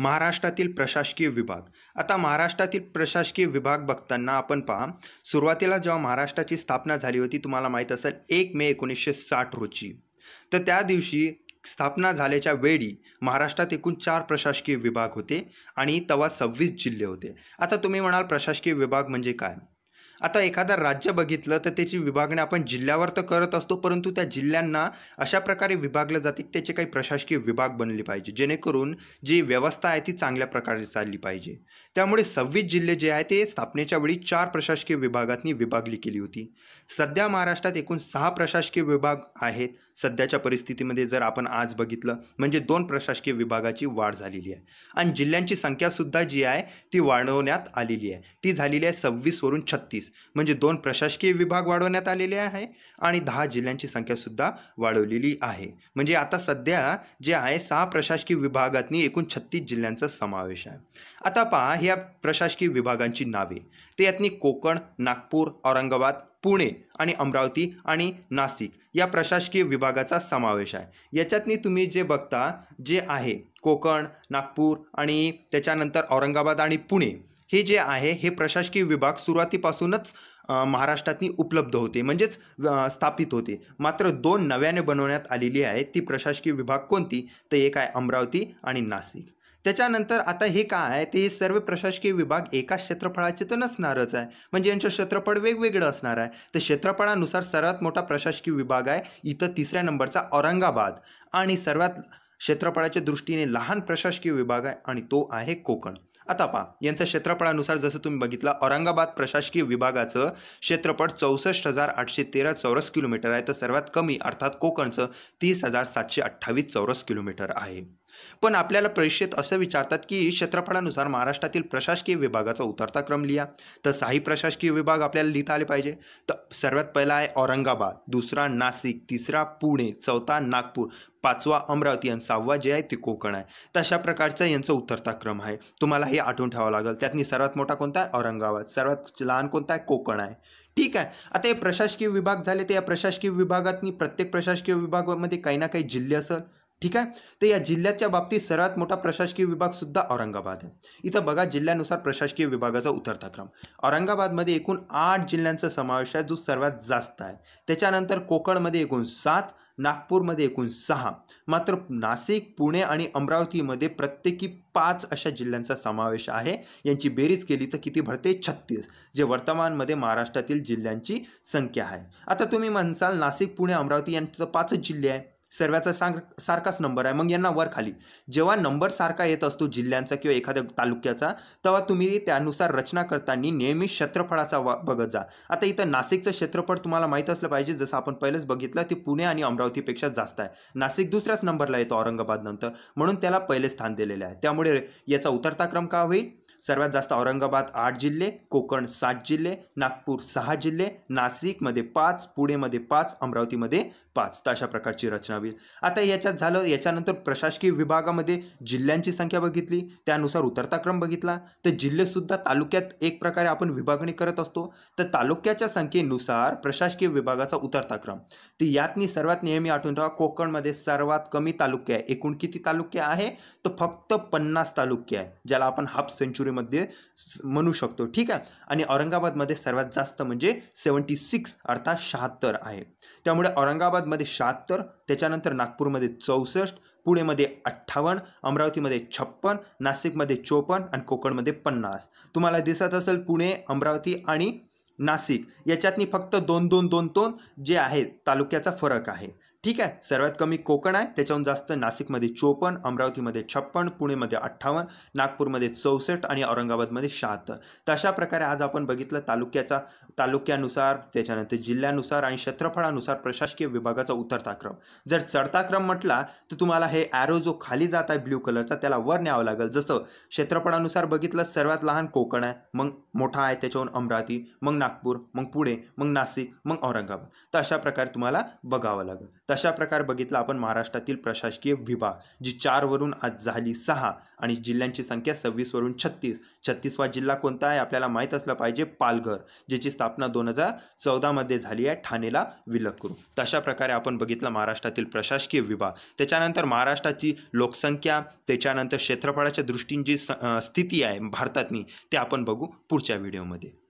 महाराष्ट्रातील प्रशासकीय विभाग आता महाराष्ट्रातील प्रशासकीय विभाग बघताना आपण पहा सुरुवातीला जेव्हा महाराष्ट्राची स्थापना झाली होती तुम्हाला माहीत असेल एक मे एकोणीसशे साठ रोजी तर त्या दिवशी स्थापना झाल्याच्या वेळी महाराष्ट्रात एकूण चार प्रशासकीय विभाग होते आणि तेव्हा सव्वीस जिल्हे होते आता तुम्ही म्हणाल प्रशासकीय विभाग म्हणजे काय आता एखादा राज्य बघितलं तर त्याची विभागणी आपण जिल्ह्यावर तर करत असतो परंतु त्या जिल्ह्यांना अशा प्रकारे विभागलं जाते की त्याचे काही प्रशासकीय विभाग बनले पाहिजे जेणेकरून जी व्यवस्था आहे ती चांगल्या प्रकारे चालली पाहिजे त्यामुळे सव्वीस जिल्हे जे आहे ते स्थापनेच्या वेळी चार प्रशासकीय विभागातनी विभागली केली होती सध्या महाराष्ट्रात एकूण सहा प्रशासकीय विभाग आहेत सध्याच्या परिस्थितीमध्ये जर आपण आज बघितलं म्हणजे दोन प्रशासकीय विभागाची वाढ झालेली आहे आणि जिल्ह्यांची संख्यासुद्धा जी आहे ती वाढवण्यात आलेली आहे ती झालेली आहे सव्वीसवरून छत्तीस म्हणजे दोन प्रशासकीय विभाग वाढवण्यात आलेले आहे आणि दहा जिल्ह्यांची संख्यासुद्धा वाढवलेली आहे म्हणजे आता सध्या जे आहे सहा प्रशासकीय विभागातनी एकूण छत्तीस जिल्ह्यांचा समावेश आहे आता पहा ह्या प्रशासकीय विभागांची नावे ते यातनी कोकण नागपूर औरंगाबाद पुणे आणि अमरावती आणि नाशिक या प्रशासकीय विभागाचा समावेश आहे याच्यातनी तुम्ही जे बघता जे आहे कोकण नागपूर आणि त्याच्यानंतर औरंगाबाद आणि पुणे हे जे आहे हे प्रशासकीय विभाग सुरुवातीपासूनच महाराष्ट्रातनी उपलब्ध होते म्हणजेच स्थापित होते मात्र दोन नव्याने बनवण्यात आलेली आहे ती प्रशासकीय विभाग कोणती तर एक आहे अमरावती आणि नाशिक त्याच्यानंतर आता हे काय आहे ते सर्व प्रशासकीय विभाग एकाच क्षेत्रफळाचे तर नसणारच आहे म्हणजे यांचं क्षेत्रफळ वेगवेगळं असणार आहे तर क्षेत्रफळानुसार सर्वात मोठा प्रशासकीय विभाग आहे इथं तिसऱ्या नंबरचा औरंगाबाद आणि सर्वात क्षेत्रफळाच्या दृष्टीने लहान प्रशासकीय विभाग आहे आणि तो आहे कोकण आता पा यांचा क्षेत्रफळानुसार जसं तुम्ही बघितलं औरंगाबाद प्रशासकीय विभागाचं क्षेत्रफळ चौसष्ट हजार आठशे तेरा चौरस किलोमीटर आहे तर सर्वात कमी अर्थात कोकणचं तीस हजार सातशे अठ्ठावीस चौरस किलोमीटर आहे पण आपल्याला परीक्षेत असं विचारतात की क्षेत्रफळानुसार महाराष्ट्रातील प्रशासकीय विभागाचा उतरता क्रम लिहा तर साही प्रशासकीय विभाग आपल्याला लिहिता आले पाहिजे तर सर्वात पहिला आहे औरंगाबाद दुसरा नाशिक तिसरा पुणे चौथा नागपूर पाचवा अमरावती आणि सहावा जे आहे ते कोकण आहे तर अशा प्रकारचा यांचा उतरता क्रम आहे तुम्हाला हे आठवून ठेवावं लागेल त्यातनी सर्वात मोठा कोणता आहे औरंगाबाद सर्वात लहान कोणता आहे कोकण आहे ठीक आहे आता हे प्रशासकीय विभाग झाले तर या प्रशासकीय विभागातनी प्रत्येक प्रशासकीय विभागामध्ये काही ना काही जिल्हे असेल ठीक आहे तर या जिल्ह्याच्या बाबतीत सर्वात मोठा प्रशासकीय विभाग सुद्धा औरंगाबाद आहे इथं बघा जिल्ह्यानुसार प्रशासकीय विभागाचा उतरता क्रम औरंगाबादमध्ये एकूण आठ जिल्ह्यांचा समावेश आहे जो सर्वात जास्त आहे त्याच्यानंतर कोकणमध्ये एकूण सात नागपूरमध्ये एकूण सहा मात्र नाशिक पुणे आणि अमरावतीमध्ये प्रत्येकी पाच अशा जिल्ह्यांचा समावेश आहे यांची बेरीज केली तर किती भरते छत्तीस जे वर्तमानमध्ये महाराष्ट्रातील जिल्ह्यांची संख्या आहे आता तुम्ही म्हणसाल नाशिक पुणे अमरावती यांचं पाचच जिल्हे आहे सर्वाचा सांग सारखाच नंबर आहे मग यांना वर खाली जेव्हा नंबर सारखा येत असतो जिल्ह्यांचा किंवा एखाद्या तालुक्याचा तेव्हा तुम्ही त्यानुसार रचना करताना नेहमी क्षेत्रफळाचा वा बघत जा आता इथं नाशिकचं क्षेत्रफळ तुम्हाला माहीत असलं पाहिजे जसं आपण पहिलंच बघितलं ते पुणे आणि अमरावतीपेक्षा जास्त आहे नाशिक दुसऱ्याच नंबरला येतो औरंगाबाद नंतर म्हणून त्याला पहिले स्थान दिलेलं आहे त्यामुळे याचा उतरता क्रम का होईल सर्वात जास्त औरंगाबाद आठ जिल्हे कोकण सात जिल्हे नागपूर सहा जिल्हे नाशिकमध्ये पाच पुणेमध्ये पाच अमरावतीमध्ये पाच तर अशा प्रकारची रचना होईल आता याच्यात झालं याच्यानंतर प्रशासकीय विभागामध्ये जिल्ह्यांची संख्या बघितली त्यानुसार उतरता क्रम बघितला तर जिल्हेसुद्धा तालुक्यात एक प्रकारे आपण विभागणी करत असतो तर तालुक्याच्या संख्येनुसार प्रशासकीय विभागाचा उतरता क्रम तर यातनी सर्वात नेहमी आठवून ठेवा कोकणमध्ये सर्वात कमी तालुके आहे एकूण किती तालुके आहे तर फक्त पन्नास तालुके आहे ज्याला आपण हाफ सेंचुरीमध्ये म्हणू शकतो ठीक आहे आणि औरंगाबादमध्ये सर्वात जास्त म्हणजे सेवन्टी सिक्स अर्थात शहात्तर आहे त्यामुळे औरंगाबाद मध्ये शहात्तर त्याच्यानंतर नागपूरमध्ये चौसष्ट पुणेमध्ये अठ्ठावन्न अमरावतीमध्ये छप्पन नाशिकमध्ये चोपन्न आणि कोकणमध्ये पन्नास तुम्हाला दिसत असेल पुणे अमरावती आणि नाशिक याच्यातनी फक्त दोन दोन दोन दोन जे आहेत तालुक्याचा फरक आहे ठीक आहे सर्वात कमी कोकण आहे त्याच्याहून जास्त नाशिकमध्ये चोपन्न अमरावतीमध्ये छप्पन पुणेमध्ये अठ्ठावन्न नागपूरमध्ये चौसष्ट आणि औरंगाबादमध्ये शहात्तर तर अशा प्रकारे आज आपण बघितलं तालुक्याचा तालुक्यानुसार त्याच्यानंतर जिल्ह्यानुसार आणि क्षेत्रफळानुसार प्रशासकीय विभागाचा उतरता क्रम जर चढता क्रम म्हटला तर तुम्हाला हे ॲरो जो खाली जात आहे ब्ल्यू कलरचा त्याला वर न्यावं लागेल जसं क्षेत्रफळानुसार बघितलं सर्वात लहान कोकण आहे मग मोठा आहे त्याच्याहून अमरावती मग नागपूर मग पुणे मग नाशिक मग औरंगाबाद तर अशा प्रकारे तुम्हाला बघावं लागेल तशा प्रकार बघितला आपण महाराष्ट्रातील प्रशासकीय विभाग जी चारवरून आज झाली सहा आणि जिल्ह्यांची संख्या सव्वीसवरून छत्तीस छत्तीसवा जिल्हा कोणता आहे आपल्याला माहीत असलं पाहिजे पालघर ज्याची स्थापना दोन हजार चौदामध्ये झाली आहे ठाणेला विलग करून तशा प्रकारे आपण बघितलं महाराष्ट्रातील प्रशासकीय विभाग त्याच्यानंतर महाराष्ट्राची लोकसंख्या त्याच्यानंतर क्षेत्रफळाच्या दृष्टीने जी स्थिती आहे भारतातनी ते आपण बघू पुढच्या व्हिडिओमध्ये